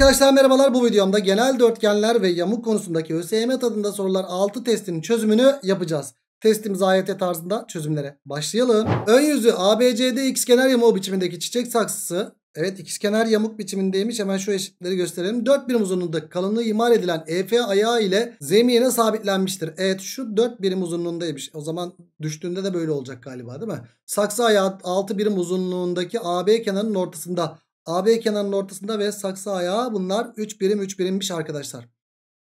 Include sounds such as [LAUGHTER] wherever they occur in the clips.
Arkadaşlar merhabalar bu videomda genel dörtgenler ve yamuk konusundaki ÖSYM tadında sorular 6 testinin çözümünü yapacağız. Testimiz AYT tarzında çözümlere başlayalım. Ön yüzü ABCD ikizkenar yamuğu biçimindeki çiçek saksısı Evet ikizkenar yamuk biçimindeymiş. Hemen şu eşitleri gösterelim. 4 birim uzunluğunda kalınlığı imal edilen EF ayağı ile zemine sabitlenmiştir. Evet şu 4 birim uzunluğundaymış. O zaman düştüğünde de böyle olacak galiba değil mi? Saksı ayağı 6 birim uzunluğundaki AB kenarının ortasında AB kenarının ortasında ve saksı ayağı bunlar 3 birim 3 birimmiş arkadaşlar.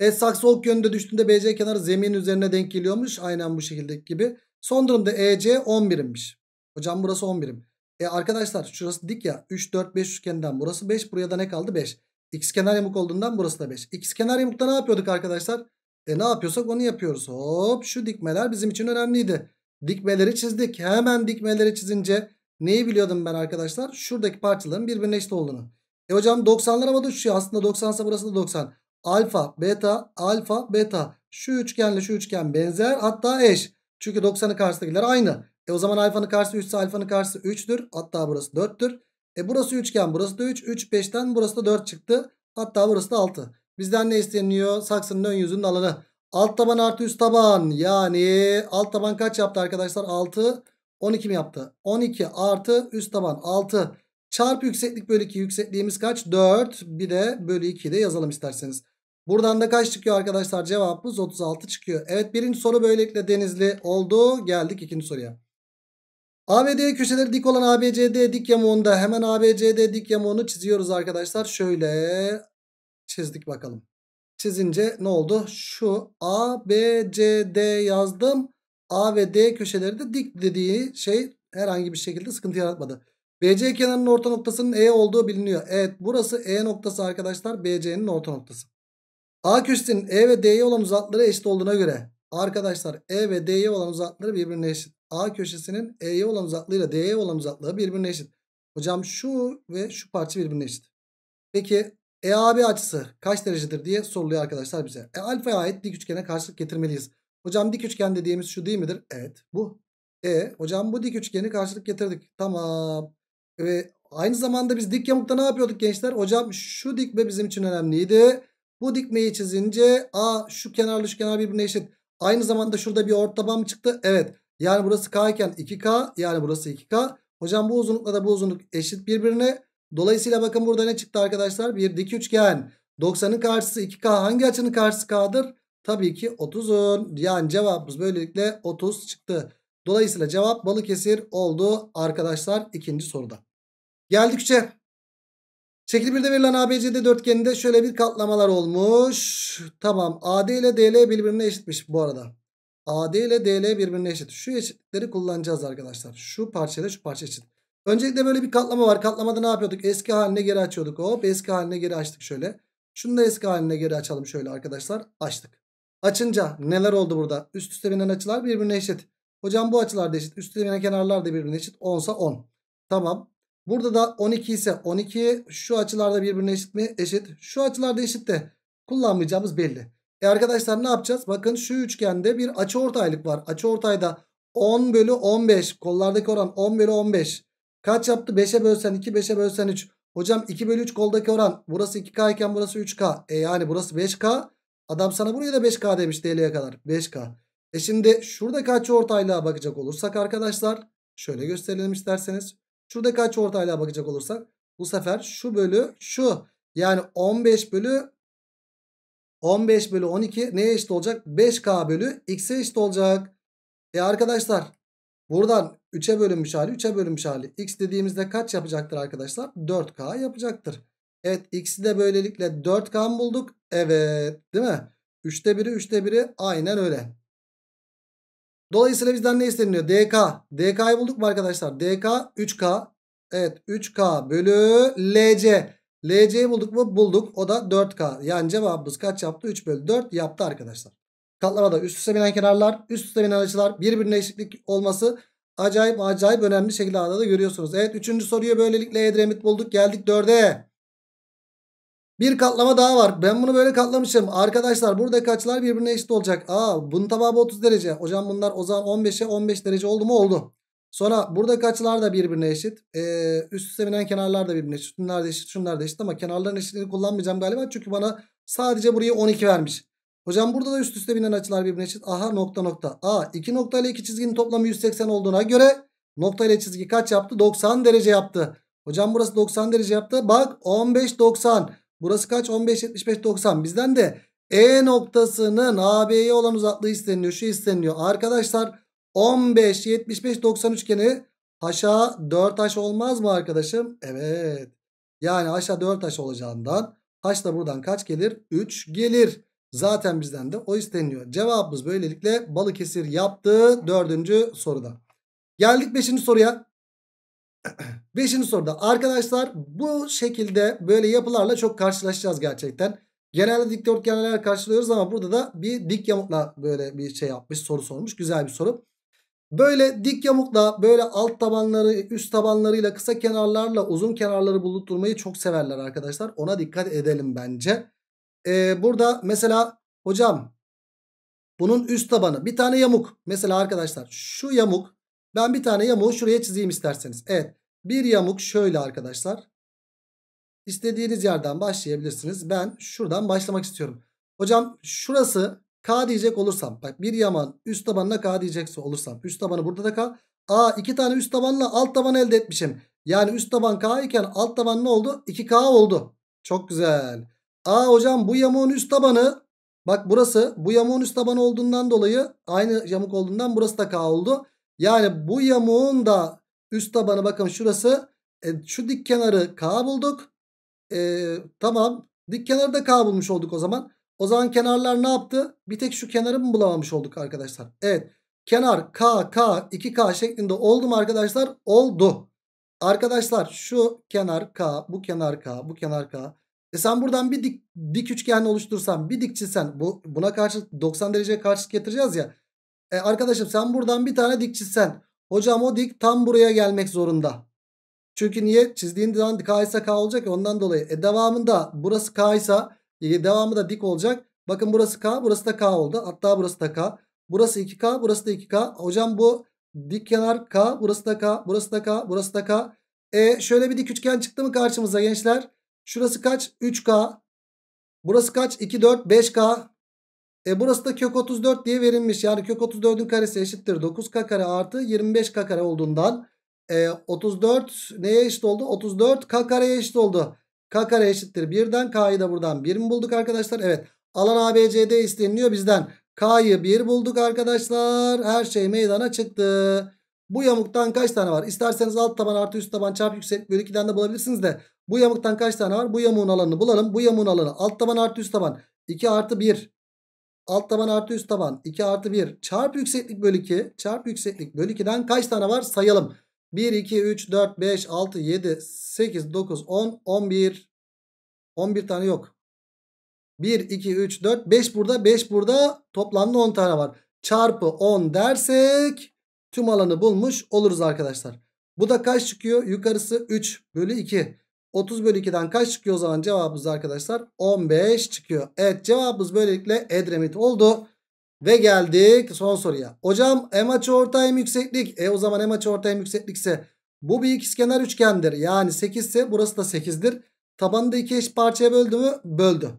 E saksı ok yönünde düştüğünde BC kenarı zemin üzerine denk geliyormuş. Aynen bu şekilde gibi. Son durumda EC 10 birimmiş. Hocam burası 10 birim. E arkadaşlar şurası dik ya. 3, 4, 5 üçgenden burası 5. Buraya da ne kaldı? 5. X kenar yamuk olduğundan burası da 5. X kenar yamukta ne yapıyorduk arkadaşlar? E ne yapıyorsak onu yapıyoruz. Hop şu dikmeler bizim için önemliydi. Dikmeleri çizdik. Hemen dikmeleri çizince Neyi biliyordum ben arkadaşlar? Şuradaki parçaların birbirine eşit olduğunu. E hocam 90'lara mı düşüyor. Aslında 90 ise burası da 90. Alfa, beta, alfa, beta. Şu üçgenle şu üçgen benzer hatta eş. Çünkü 90'ın karşısındakiler aynı. E o zaman alfanın karşısı 3 ise alfanın karşısı 3'tür. Hatta burası 4'tür. E burası üçgen burası da 3. 3 5'ten burası da 4 çıktı. Hatta burası da 6. Bizden ne isteniyor? Saksının ön yüzünün alanı. Alt taban artı üst taban. Yani alt taban kaç yaptı arkadaşlar? 6. 12 mi yaptı? 12 artı üst taban 6 çarpı yükseklik bölü 2. Yüksekliğimiz kaç? 4 bir de bölü 2 de yazalım isterseniz. Buradan da kaç çıkıyor arkadaşlar? Cevabımız 36 çıkıyor. Evet birinci soru böylelikle denizli oldu. Geldik ikinci soruya. ABD köşeleri dik olan ABCD dik yamuğunda hemen ABCD dik yamuğunu çiziyoruz arkadaşlar. Şöyle çizdik bakalım. Çizince ne oldu? Şu ABCD yazdım. A ve D köşeleri de dik dediği şey herhangi bir şekilde sıkıntı yaratmadı. BC kenarının orta noktasının E olduğu biliniyor. Evet burası E noktası arkadaşlar BC'nin orta noktası. A köşesinin E ve D'ye olan uzaklıkları eşit olduğuna göre arkadaşlar E ve D'ye olan uzaklıkları birbirine eşit. A köşesinin E'ye olan uzaklığıyla D'ye olan uzaklığı birbirine eşit. Hocam şu ve şu parça birbirine eşit. Peki EAB açısı kaç derecedir diye soruluyor arkadaşlar bize. E, alfaya ait dik üçgene karşılık getirmeliyiz. Hocam dik üçgen dediğimiz şu değil midir? Evet bu. E hocam bu dik üçgeni karşılık getirdik. Tamam. Ve aynı zamanda biz dik yamukta ne yapıyorduk gençler? Hocam şu dikme bizim için önemliydi. Bu dikmeyi çizince a şu kenarlı şu kenar birbirine eşit. Aynı zamanda şurada bir ort mı çıktı? Evet. Yani burası k iken 2k yani burası 2k. Hocam bu uzunlukla da bu uzunluk eşit birbirine. Dolayısıyla bakın burada ne çıktı arkadaşlar? Bir dik üçgen. 90'ın karşısı 2k. Hangi açının karşısı k'dır? Tabii ki 30'un. Yani cevabımız böylelikle 30 çıktı. Dolayısıyla cevap Balıkesir oldu arkadaşlar ikinci soruda. Geldikçe, 3'e. 1'de verilen ABCD dörtgeninde şöyle bir katlamalar olmuş. Tamam AD ile DL birbirine eşitmiş bu arada. AD ile DL birbirine eşit. Şu eşitleri kullanacağız arkadaşlar. Şu parçayla şu parça eşit. Öncelikle böyle bir katlama var. Katlamada ne yapıyorduk? Eski haline geri açıyorduk. Hop eski haline geri açtık şöyle. Şunu da eski haline geri açalım şöyle arkadaşlar. Açtık. Açınca neler oldu burada? Üst üste binen açılar birbirine eşit. Hocam bu açılar da eşit. Üst üste binen kenarlar da birbirine eşit. 10 ise 10. Tamam. Burada da 12 ise 12 şu açılar da birbirine eşit mi? Eşit. Şu açılarda eşit de kullanmayacağımız belli. E arkadaşlar ne yapacağız? Bakın şu üçgende bir açı ortaylık var. Açı ortayda 10 bölü 15. Kollardaki oran 10 bölü 15. Kaç yaptı? 5'e bölsen 2, 5'e bölsen 3. Hocam 2 bölü 3 koldaki oran. Burası 2K iken burası 3K. E yani burası 5K. Adam sana buraya da 5K demiş TL'ye kadar. 5K. E şimdi şuradaki açı ortaylığa bakacak olursak arkadaşlar. Şöyle gösterelim isterseniz. Şuradaki açı ortaylığa bakacak olursak. Bu sefer şu bölü şu. Yani 15 bölü 15 bölü 12 neye eşit olacak? 5K bölü X'e eşit olacak. E arkadaşlar buradan 3'e bölünmüş hali 3'e bölünmüş hali. X dediğimizde kaç yapacaktır arkadaşlar? 4K yapacaktır. Evet x'i de böylelikle 4K bulduk? Evet değil mi? 3'te 1'i 3'te 1'i aynen öyle. Dolayısıyla bizden ne isteniyor? DK. DK'yı bulduk mu arkadaşlar? DK 3K. Evet 3K bölü LC. LC'yi bulduk mu? Bulduk. O da 4K. Yani cevabımız kaç yaptı? 3 bölü 4 yaptı arkadaşlar. Katlamada üst üste binen kenarlar, üst üste binen açılar birbirine eşitlik olması acayip acayip önemli şekilde arada da görüyorsunuz. Evet 3. soruyu böylelikle Edremit bulduk. Geldik 4'e. Bir katlama daha var. Ben bunu böyle katlamışım. Arkadaşlar burada açılar birbirine eşit olacak. Aa bunun tamamı 30 derece. Hocam bunlar o zaman 15'e 15 derece oldu mu? Oldu. Sonra burada açılar da birbirine eşit. Ee, üst üste binen kenarlar da birbirine eşit. Bunlar da eşit, şunlar da eşit ama kenarların eşitliğini kullanmayacağım galiba. Çünkü bana sadece burayı 12 vermiş. Hocam burada da üst üste binen açılar birbirine eşit. Aha nokta nokta. Aa iki nokta ile 2 çizginin toplamı 180 olduğuna göre nokta ile çizgi kaç yaptı? 90 derece yaptı. Hocam burası 90 derece yaptı. Bak 15 90. Burası kaç? 15, 75, 90. Bizden de E noktasının AB'ye olan uzaklığı isteniyor, Şu isteniyor. Arkadaşlar 15, 75, 90 üçgeni aşağı 4 haş olmaz mı arkadaşım? Evet. Yani aşağı 4 haş olacağından haş da buradan kaç gelir? 3 gelir. Zaten bizden de o isteniyor. Cevabımız böylelikle Balıkesir yaptı dördüncü soruda. Geldik beşinci soruya. [CLEARS THROAT] Beşinci soruda arkadaşlar bu şekilde böyle yapılarla çok karşılaşacağız gerçekten. Genelde dikdörtgenler karşılıyoruz ama burada da bir dik yamukla böyle bir şey yapmış soru sormuş. Güzel bir soru. Böyle dik yamukla böyle alt tabanları üst tabanlarıyla kısa kenarlarla uzun kenarları bulutturmayı çok severler arkadaşlar. Ona dikkat edelim bence. Ee, burada mesela hocam bunun üst tabanı bir tane yamuk. Mesela arkadaşlar şu yamuk ben bir tane yamuğu şuraya çizeyim isterseniz. Evet bir yamuk şöyle arkadaşlar. İstediğiniz yerden başlayabilirsiniz. Ben şuradan başlamak istiyorum. Hocam şurası K diyecek olursam. Bak bir yaman üst tabanına K diyecekse olursam. Üst tabanı burada da K. Aa iki tane üst tabanla alt taban elde etmişim. Yani üst taban K iken alt taban ne oldu? 2K oldu. Çok güzel. Aa hocam bu yamuğun üst tabanı. Bak burası bu yamuğun üst tabanı olduğundan dolayı aynı yamuk olduğundan burası da K oldu. Yani bu yamuğun da üst tabanı bakın şurası. E, şu dik kenarı K bulduk. E, tamam. Dik kenarı da K bulmuş olduk o zaman. O zaman kenarlar ne yaptı? Bir tek şu kenarı mı bulamamış olduk arkadaşlar? Evet. Kenar K, K, 2K şeklinde oldu mu arkadaşlar? Oldu. Arkadaşlar şu kenar K, bu kenar K, bu kenar K. E sen buradan bir dik, dik üçgen oluştursan, bir dik çizsen bu, buna karşı 90 dereceye karşılık getireceğiz ya. E arkadaşım sen buradan bir tane dik çizsen. Hocam o dik tam buraya gelmek zorunda. Çünkü niye? Çizdiğin zaman K ise K olacak ya ondan dolayı. E devamında burası K ise e, devamı da dik olacak. Bakın burası K burası da K oldu. Hatta burası da K. Burası 2K burası da 2K. Hocam bu dik kenar K burası da K burası da K burası da K. E şöyle bir dik üçgen çıktı mı karşımıza gençler? Şurası kaç? 3K. Burası kaç? 2, 4, 5K. E burası da kök 34 diye verilmiş. Yani kök 34'ün karesi eşittir 9k kare artı 25k kare olduğundan e, 34 neye eşit oldu? 34 k kareye eşit oldu. K kare eşittir 1'den k'yı da buradan 1 mi bulduk arkadaşlar? Evet alan ABCD isteniliyor bizden. K'yı 1 bulduk arkadaşlar. Her şey meydana çıktı. Bu yamuktan kaç tane var? İsterseniz alt taban artı üst taban çarp yüksek bölü 2'den de bulabilirsiniz de. Bu yamuktan kaç tane var? Bu yamuğun alanını bulalım. Bu yamuğun alanı alt taban artı üst taban 2 artı 1 Alt taban artı üst taban 2 artı 1 çarpı yükseklik bölü 2 çarpı yükseklik bölü 2'den kaç tane var sayalım. 1, 2, 3, 4, 5, 6, 7, 8, 9, 10, 11. 11 tane yok. 1, 2, 3, 4, 5 burada 5 burada toplamda 10 tane var. Çarpı 10 dersek tüm alanı bulmuş oluruz arkadaşlar. Bu da kaç çıkıyor? Yukarısı 3 bölü 2. 30 bölü 2'den kaç çıkıyor o zaman cevabımız arkadaşlar 15 çıkıyor. Evet cevabımız böylelikle Edremit oldu. Ve geldik son soruya. Hocam M açı ortayım yükseklik. E o zaman M açı ortayım yükseklikse bu bir ikizkenar üçgendir. Yani 8 ise burası da 8'dir. Tabanı da 2 eş parçaya böldü mü? Böldü.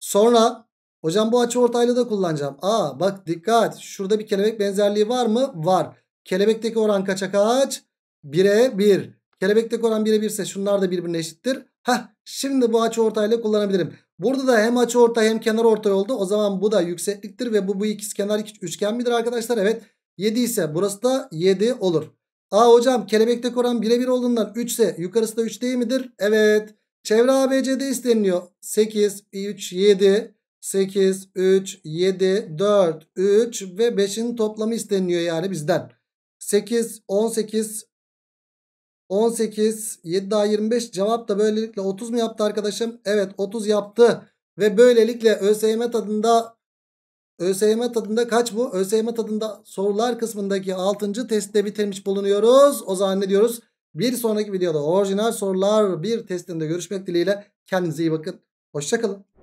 Sonra hocam bu açı ortaylı da kullanacağım. Aa bak dikkat. Şurada bir kelebek benzerliği var mı? Var. Kelebekteki oran kaça kaç? 1'e 1. Kelebekte oran birebir ise şunlar da birbirine eşittir. Hah şimdi bu açı ortayla kullanabilirim. Burada da hem açı ortay hem kenar ortay oldu. O zaman bu da yüksekliktir ve bu bu ikiz kenar ikiz üçgen midir arkadaşlar? Evet 7 ise burası da 7 olur. Aa hocam kelebekte oran birebir olduğundan 3 ise yukarısı da 3 değil midir? Evet. Çevre ABC'de isteniliyor. 8, 3, 7, 8, 3, 7, 4, 3 ve 5'in toplamı isteniliyor yani bizden. 8, 18, 18 7 daha 25 cevap da böylelikle 30 mu yaptı arkadaşım? Evet 30 yaptı. Ve böylelikle ÖSYM tadında ÖSYM tadında kaç bu? ÖSYM tadında sorular kısmındaki 6. testte bitirmiş bulunuyoruz. O zaman ne diyoruz? Bir sonraki videoda orijinal sorular bir testinde görüşmek dileğiyle. Kendinize iyi bakın. Hoşçakalın.